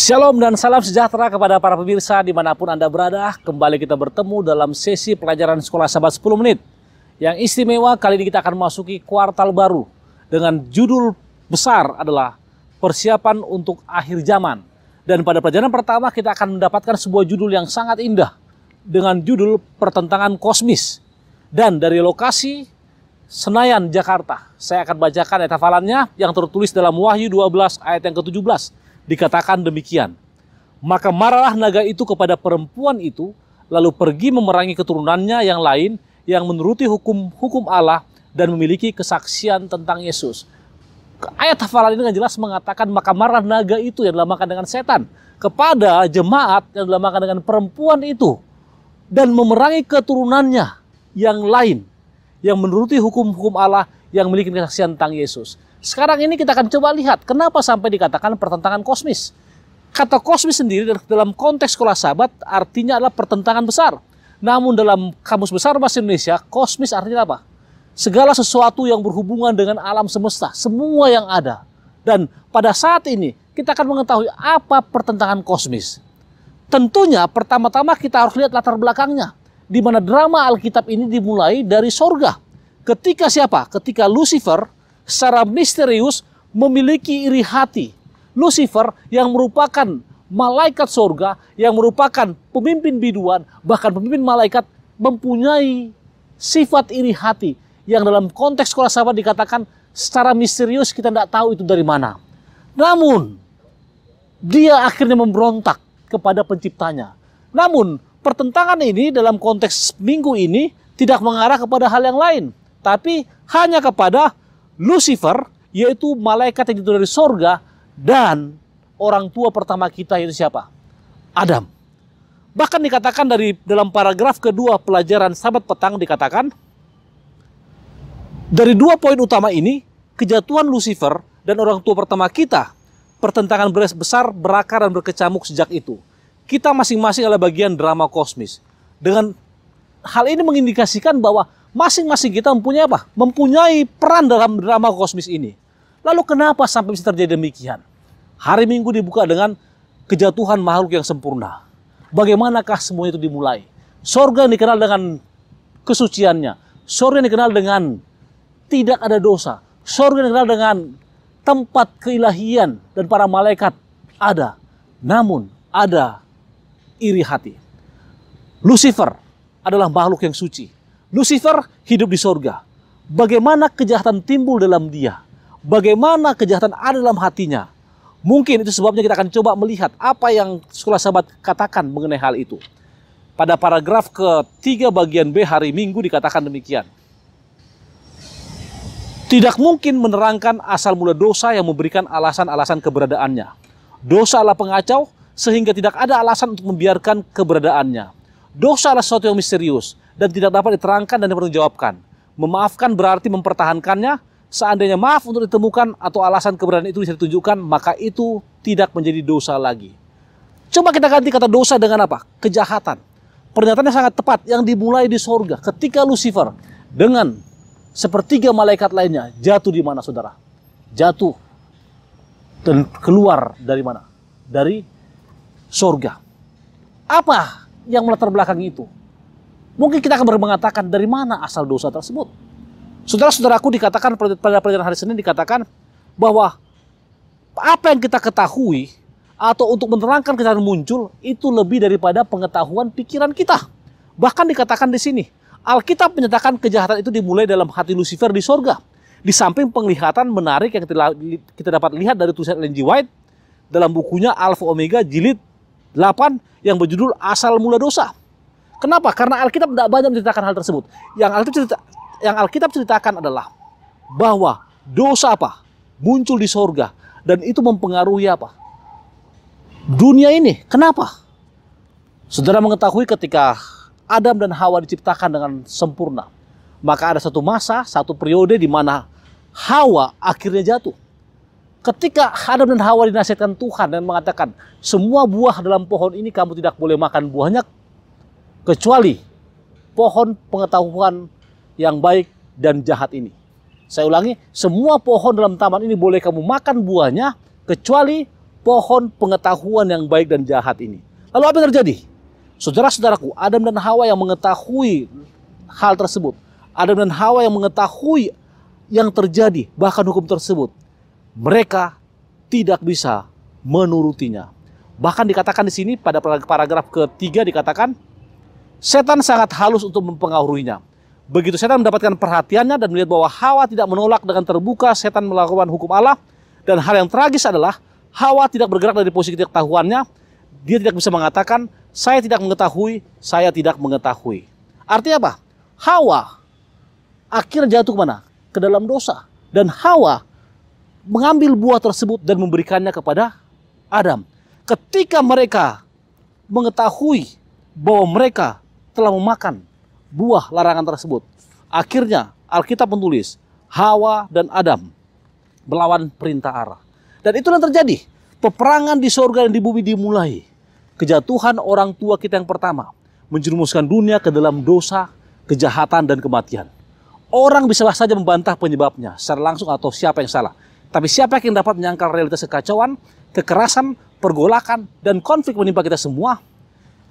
Shalom dan salam sejahtera kepada para pemirsa dimanapun Anda berada. Kembali kita bertemu dalam sesi pelajaran sekolah sahabat 10 menit. Yang istimewa kali ini kita akan memasuki kuartal baru dengan judul besar adalah persiapan untuk akhir zaman. Dan pada pelajaran pertama kita akan mendapatkan sebuah judul yang sangat indah dengan judul pertentangan kosmis. Dan dari lokasi Senayan, Jakarta. Saya akan bacakan etafalannya yang tertulis dalam Wahyu 12 ayat yang ke-17 dikatakan demikian. Maka marahlah naga itu kepada perempuan itu, lalu pergi memerangi keturunannya yang lain yang menuruti hukum-hukum Allah dan memiliki kesaksian tentang Yesus. Ayat hafalan ini dengan jelas mengatakan maka marah naga itu yang dilamakan dengan setan kepada jemaat yang dilamakan dengan perempuan itu dan memerangi keturunannya yang lain yang menuruti hukum-hukum Allah yang memiliki kesaksian tentang Yesus. Sekarang ini kita akan coba lihat kenapa sampai dikatakan pertentangan kosmis. Kata kosmis sendiri dalam konteks sekolah sahabat artinya adalah pertentangan besar. Namun dalam kamus besar bahasa Indonesia, kosmis artinya apa? Segala sesuatu yang berhubungan dengan alam semesta, semua yang ada. Dan pada saat ini kita akan mengetahui apa pertentangan kosmis. Tentunya pertama-tama kita harus lihat latar belakangnya. Di mana drama Alkitab ini dimulai dari sorga. Ketika siapa? Ketika Lucifer secara misterius memiliki iri hati. Lucifer yang merupakan malaikat surga, yang merupakan pemimpin biduan, bahkan pemimpin malaikat mempunyai sifat iri hati yang dalam konteks sekolah sahabat dikatakan secara misterius kita tidak tahu itu dari mana. Namun, dia akhirnya memberontak kepada penciptanya. Namun, pertentangan ini dalam konteks minggu ini tidak mengarah kepada hal yang lain, tapi hanya kepada Lucifer, yaitu malaikat yang diturunkan dari sorga, dan orang tua pertama kita yaitu siapa? Adam. Bahkan dikatakan dari dalam paragraf kedua pelajaran Sabat petang dikatakan, dari dua poin utama ini, kejatuhan Lucifer dan orang tua pertama kita, pertentangan besar berakar dan berkecamuk sejak itu. Kita masing-masing adalah bagian drama kosmis. Dengan hal ini mengindikasikan bahwa masing-masing kita mempunyai apa? Mempunyai peran dalam drama kosmis ini. Lalu kenapa sampai bisa terjadi demikian? Hari Minggu dibuka dengan kejatuhan makhluk yang sempurna. Bagaimanakah semuanya itu dimulai? Sorga yang dikenal dengan kesuciannya. Sorga yang dikenal dengan tidak ada dosa. Sorga yang dikenal dengan tempat keilahian dan para malaikat ada. Namun ada iri hati. Lucifer adalah makhluk yang suci Lucifer hidup di sorga. Bagaimana kejahatan timbul dalam dia? Bagaimana kejahatan ada dalam hatinya? Mungkin itu sebabnya kita akan coba melihat apa yang sekolah sahabat katakan mengenai hal itu. Pada paragraf ketiga bagian B hari Minggu dikatakan demikian. Tidak mungkin menerangkan asal mula dosa yang memberikan alasan-alasan keberadaannya. Dosa adalah pengacau sehingga tidak ada alasan untuk membiarkan keberadaannya Dosa adalah sesuatu yang misterius dan tidak dapat diterangkan dan dipertanggungjawabkan. Memaafkan berarti mempertahankannya. Seandainya maaf untuk ditemukan atau alasan keberadaan itu bisa ditunjukkan, maka itu tidak menjadi dosa lagi. Coba kita ganti kata dosa dengan apa? Kejahatan. Pernyataannya sangat tepat yang dimulai di sorga ketika Lucifer dengan sepertiga malaikat lainnya jatuh di mana saudara? Jatuh dan keluar dari mana? Dari sorga. Apa yang melatar belakangi itu. Mungkin kita akan mengatakan dari mana asal dosa tersebut. Saudara-saudaraku dikatakan pada pelajaran hari Senin dikatakan bahwa apa yang kita ketahui atau untuk menerangkan kita muncul itu lebih daripada pengetahuan pikiran kita. Bahkan dikatakan di sini, Alkitab menyatakan kejahatan itu dimulai dalam hati Lucifer di sorga. Di samping penglihatan menarik yang kita dapat lihat dari tulisan Ellen G. White dalam bukunya Alpha Omega jilid 8 yang berjudul Asal Mula Dosa. Kenapa? Karena Alkitab tidak banyak menceritakan hal tersebut. Yang Alkitab, cerita, yang Alkitab ceritakan adalah bahwa dosa apa? Muncul di sorga. Dan itu mempengaruhi apa? Dunia ini. Kenapa? Saudara mengetahui ketika Adam dan Hawa diciptakan dengan sempurna. Maka ada satu masa, satu periode di mana Hawa akhirnya jatuh. Ketika Adam dan Hawa dinasihatkan Tuhan dan mengatakan, semua buah dalam pohon ini kamu tidak boleh makan buahnya, kecuali pohon pengetahuan yang baik dan jahat ini. Saya ulangi, semua pohon dalam taman ini boleh kamu makan buahnya, kecuali pohon pengetahuan yang baik dan jahat ini. Lalu apa yang terjadi? Saudara-saudaraku, Adam dan Hawa yang mengetahui hal tersebut. Adam dan Hawa yang mengetahui yang terjadi, bahkan hukum tersebut mereka tidak bisa menurutinya. Bahkan dikatakan di sini pada paragraf ketiga dikatakan setan sangat halus untuk mempengaruhinya. Begitu setan mendapatkan perhatiannya dan melihat bahwa Hawa tidak menolak dengan terbuka, setan melakukan hukum Allah. Dan hal yang tragis adalah Hawa tidak bergerak dari posisi ketahuannya. Dia tidak bisa mengatakan, saya tidak mengetahui, saya tidak mengetahui. Artinya apa? Hawa akhirnya jatuh kemana? Ke dalam dosa. Dan Hawa mengambil buah tersebut dan memberikannya kepada Adam. Ketika mereka mengetahui bahwa mereka telah memakan buah larangan tersebut, akhirnya Alkitab menulis Hawa dan Adam melawan perintah Allah. Dan itulah yang terjadi. Peperangan di Surga dan di bumi dimulai. Kejatuhan orang tua kita yang pertama menjerumuskan dunia ke dalam dosa, kejahatan, dan kematian. Orang bisa saja membantah penyebabnya secara langsung atau siapa yang salah. Tapi siapa yang dapat menyangkal realitas kekacauan, kekerasan, pergolakan, dan konflik menimpa kita semua?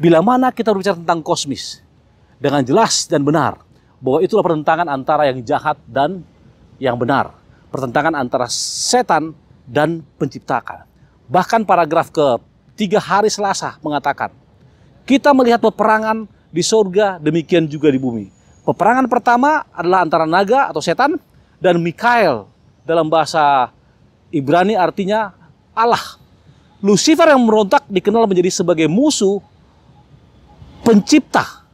Bila mana kita berbicara tentang kosmis, dengan jelas dan benar, bahwa itulah pertentangan antara yang jahat dan yang benar. Pertentangan antara setan dan penciptakan. Bahkan paragraf ke tiga hari Selasa mengatakan, kita melihat peperangan di surga, demikian juga di bumi. Peperangan pertama adalah antara naga atau setan dan Mikael dalam bahasa Ibrani artinya Allah. Lucifer yang merontak dikenal menjadi sebagai musuh pencipta,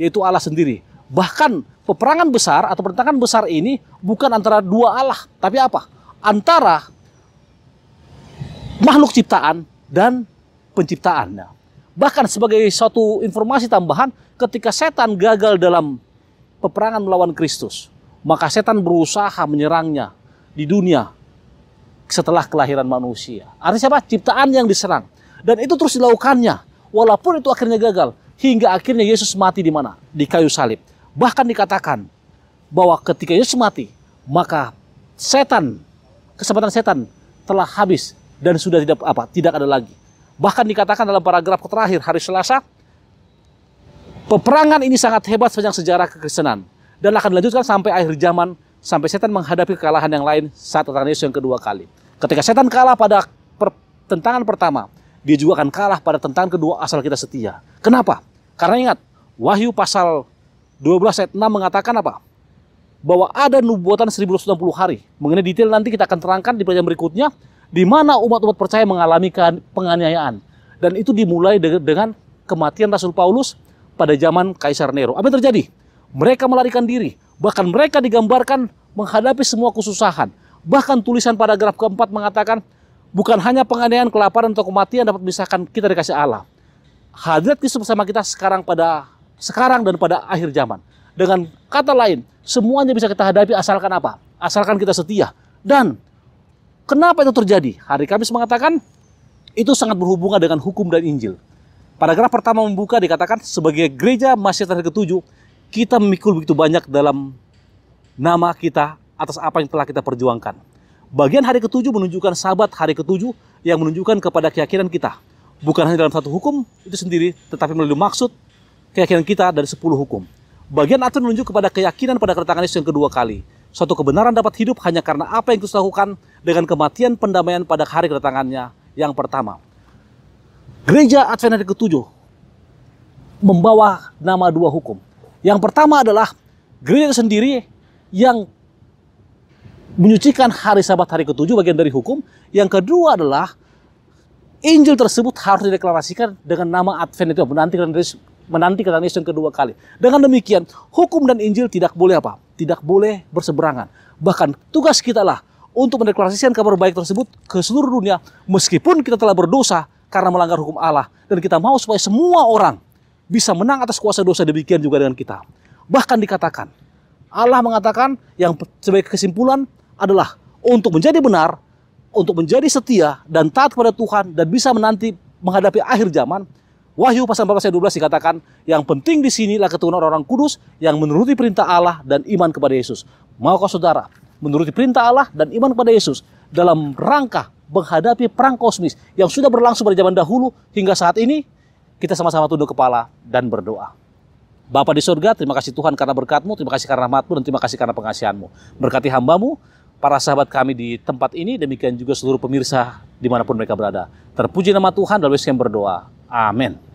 yaitu Allah sendiri. Bahkan peperangan besar atau pertentangan besar ini bukan antara dua Allah, tapi apa? Antara makhluk ciptaan dan penciptaan. Bahkan sebagai suatu informasi tambahan, ketika setan gagal dalam peperangan melawan Kristus, maka setan berusaha menyerangnya di dunia setelah kelahiran manusia. Artinya siapa? Ciptaan yang diserang. Dan itu terus dilakukannya. Walaupun itu akhirnya gagal. Hingga akhirnya Yesus mati di mana? Di kayu salib. Bahkan dikatakan bahwa ketika Yesus mati, maka setan, kesempatan setan telah habis dan sudah tidak apa tidak ada lagi. Bahkan dikatakan dalam paragraf terakhir hari Selasa, peperangan ini sangat hebat sepanjang sejarah kekristenan dan akan dilanjutkan sampai akhir zaman sampai setan menghadapi kekalahan yang lain saat tantangan Yesus yang kedua kali. Ketika setan kalah pada pertentangan pertama, dia juga akan kalah pada tentangan kedua asal kita setia. Kenapa? Karena ingat, Wahyu pasal 12 ayat 6 mengatakan apa? Bahwa ada nubuatan puluh hari. Mengenai detail nanti kita akan terangkan di pelajaran berikutnya di mana umat-umat percaya mengalami penganiayaan. Dan itu dimulai dengan kematian Rasul Paulus pada zaman Kaisar Nero. Apa yang terjadi? Mereka melarikan diri, bahkan mereka digambarkan menghadapi semua kesusahan. Bahkan tulisan pada graf keempat mengatakan, bukan hanya penganiayaan, kelaparan, atau kematian dapat memisahkan kita dikasih Allah. Hadirat Kristus bersama kita sekarang pada sekarang dan pada akhir zaman. Dengan kata lain, semuanya bisa kita hadapi asalkan apa? Asalkan kita setia. Dan kenapa itu terjadi? Hari Kamis mengatakan itu sangat berhubungan dengan hukum dan Injil. Paragraf pertama membuka dikatakan sebagai gereja masih terketujuh, kita memikul begitu banyak dalam nama kita atas apa yang telah kita perjuangkan. Bagian hari ketujuh menunjukkan sahabat hari ketujuh yang menunjukkan kepada keyakinan kita. Bukan hanya dalam satu hukum itu sendiri, tetapi melalui maksud keyakinan kita dari sepuluh hukum. Bagian atur menunjuk kepada keyakinan pada kedatangan Yesus yang kedua kali. Suatu kebenaran dapat hidup hanya karena apa yang Kristus lakukan dengan kematian pendamaian pada hari kedatangannya yang pertama. Gereja Advent hari ketujuh membawa nama dua hukum. Yang pertama adalah gereja sendiri yang menyucikan hari sabat hari ketujuh bagian dari hukum. Yang kedua adalah Injil tersebut harus dideklarasikan dengan nama Advent itu menanti menanti yang kedua kali. Dengan demikian, hukum dan Injil tidak boleh apa? Tidak boleh berseberangan. Bahkan tugas kita lah untuk mendeklarasikan kabar baik tersebut ke seluruh dunia meskipun kita telah berdosa karena melanggar hukum Allah dan kita mau supaya semua orang bisa menang atas kuasa dosa demikian juga dengan kita. Bahkan dikatakan, Allah mengatakan yang sebagai kesimpulan adalah untuk menjadi benar, untuk menjadi setia dan taat kepada Tuhan dan bisa menanti menghadapi akhir zaman, Wahyu pasal 14 ayat 12 dikatakan, yang penting di sini adalah keturunan orang orang kudus yang menuruti perintah Allah dan iman kepada Yesus. Mau kau saudara, menuruti perintah Allah dan iman kepada Yesus dalam rangka menghadapi perang kosmis yang sudah berlangsung pada zaman dahulu hingga saat ini kita sama-sama tunduk kepala dan berdoa. Bapa di surga, terima kasih Tuhan karena berkatmu, terima kasih karena rahmatmu, dan terima kasih karena pengasihanmu. Berkati hambamu, para sahabat kami di tempat ini, demikian juga seluruh pemirsa dimanapun mereka berada. Terpuji nama Tuhan, dalam yang berdoa. Amin.